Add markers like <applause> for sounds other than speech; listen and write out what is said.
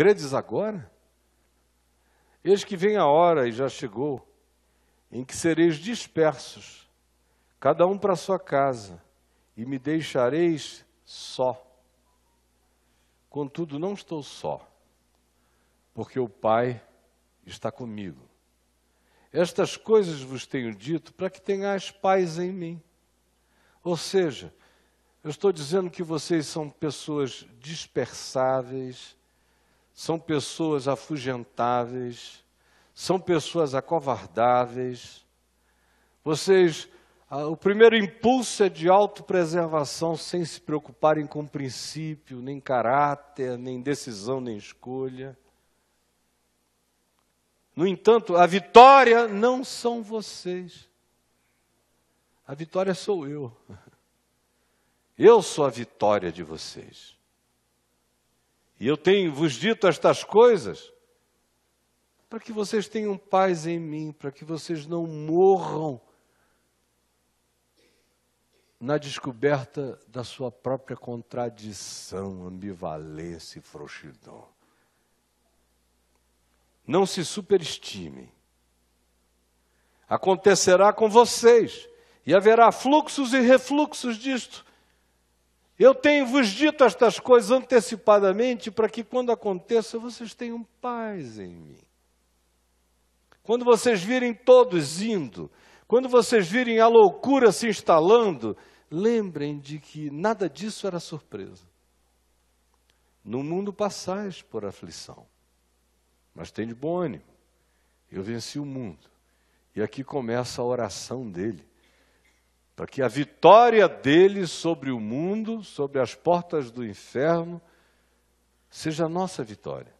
credes agora? Eis que vem a hora, e já chegou, em que sereis dispersos, cada um para sua casa, e me deixareis só. Contudo, não estou só, porque o Pai está comigo. Estas coisas vos tenho dito para que tenhais paz em mim. Ou seja, eu estou dizendo que vocês são pessoas dispersáveis, são pessoas afugentáveis, são pessoas acovardáveis. Vocês, o primeiro impulso é de autopreservação, sem se preocuparem com princípio, nem caráter, nem decisão, nem escolha. No entanto, a vitória não são vocês. A vitória sou eu. <laughs> Eu sou a vitória de vocês. E eu tenho vos dito estas coisas para que vocês tenham paz em mim, para que vocês não morram na descoberta da sua própria contradição, ambivalência e frouxidão. Não se superestimem. Acontecerá com vocês e haverá fluxos e refluxos disto. Eu tenho vos dito estas coisas antecipadamente para que quando aconteça vocês tenham paz em mim. Quando vocês virem todos indo, quando vocês virem a loucura se instalando, lembrem de que nada disso era surpresa. No mundo passais por aflição, mas tem de bom ânimo. Eu venci o mundo. E aqui começa a oração dele. Para tá que a vitória dele sobre o mundo, sobre as portas do inferno, seja a nossa vitória.